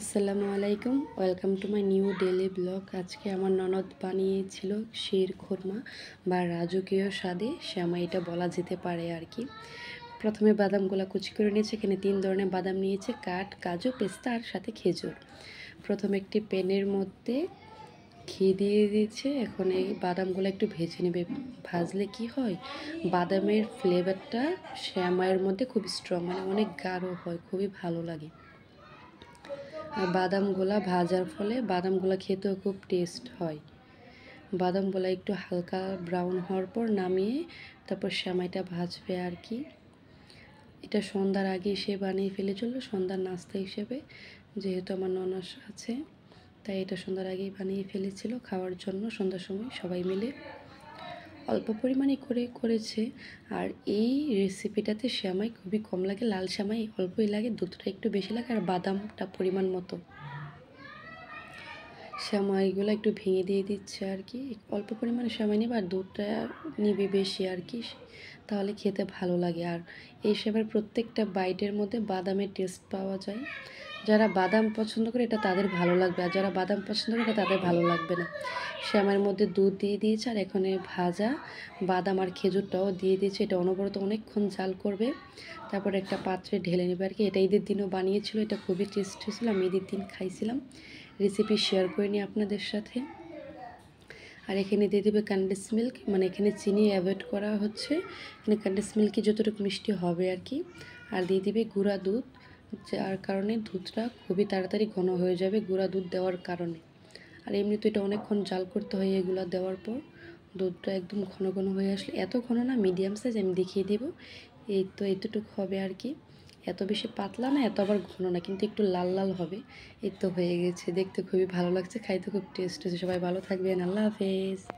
আসসালামু আলাইকুম welcome to my new daily blog আজকে আমার ননদ বানিয়েছিল শির খুরমা বা রাজকীয় স্বাদে আমার এটা বলা যেতে পারে আর কি প্রথমে বাদামগুলো কুচি করে নিয়েছে এখানে তিন ধরনের বাদাম নিয়েছে কাঠ কাজু পেস্তা আর সাথে খেজুর প্রথমে একটি প্যানের মধ্যে ঘি দিয়ে দিয়েছে এখন এই বাদামগুলো একটু ভেজে নেবে ভাজলে কি হয় বাদামের ফ্লেভারটা শ্যামায়ের মধ্যে খুব স্ট্রং মানে অনেক গাঢ় হয় খুবই ভালো লাগে আর বাদামগুলা ভাজার ফলে বাদামগুলা খেতেও খুব টেস্ট হয় বাদামগুলা একটু হালকা ব্রাউন হওয়ার পর নামিয়ে তারপর সেমাইটা ভাজবে আর কি এটা সন্ধ্যার আগে সে বানিয়ে ফেলেছিল সন্ধ্যার নাস্তা হিসেবে যেহেতু আমার ননস আছে তাই এটা সন্ধ্যার আগেই বানিয়ে ফেলেছিল খাওয়ার জন্য সন্ধ্যার সময় সবাই মিলে অল্প পরিমাণে করে করেছে আর এই রেসিপিটাতে শ্যামাই খুবই কম লাগে লাল শ্যামাই অল্পই লাগে দুধটা একটু বেশি লাগে আর বাদামটা পরিমাণ মতো শ্যামাইগুলো একটু ভেঙে দিয়ে দিচ্ছে আর কি অল্প পরিমাণে শ্যামাই নেবে আর দুধটা নিবে বেশি আর কি তাহলে খেতে ভালো লাগে আর এই শ্যামের প্রত্যেকটা বাইটের মধ্যে বাদামের টেস্ট পাওয়া যায় যারা বাদাম পছন্দ করে এটা তাদের ভালো লাগবে আর যারা বাদাম পছন্দ করে এটা তাদের ভালো লাগবে না শ্যামের মধ্যে দুধ দিয়ে দিয়েছে আর এখানে ভাজা বাদাম আর খেজুরটাও দিয়ে দিয়েছে এটা অনবরত অনেকক্ষণ জাল করবে তারপর একটা পাত্রে ঢেলে নেবে আর কি এটা ঈদের দিনও বানিয়েছিল এটা খুবই টেস্ট হয়েছিল আমি ঈদের দিন খাইছিলাম রেসিপি শেয়ার করে নিই আপনাদের সাথে আর এখানে দিয়ে দেবে কান্ডেস মিল্ক মানে এখানে চিনি অ্যাভয়েড করা হচ্ছে এখানে কান্ডেস মিল্কই যতটুকু মিষ্টি হবে আর কি আর দিয়ে দিবে গুঁড়া দুধ যার কারণে দুধটা খুবই তাড়াতাড়ি ঘন হয়ে যাবে গুঁড়া দুধ দেওয়ার কারণে আর এমনি তো এটা অনেকক্ষণ জাল করতে হয় এগুলো দেওয়ার পর দুধটা একদম ঘন ঘন হয়ে আসলে এত ঘন না মিডিয়াম সাইজ আমি দেখিয়ে দেব এই তো এতটুকু হবে আর কি এত বেশি পাতলা না এত আবার ঘন না কিন্তু একটু লাল লাল হবে এই তো হয়ে গেছে দেখতে খুবই ভালো লাগছে খাইতে খুব টেস্ট হয়েছে সবাই ভালো থাকবেন আল্লাহ হাফেজ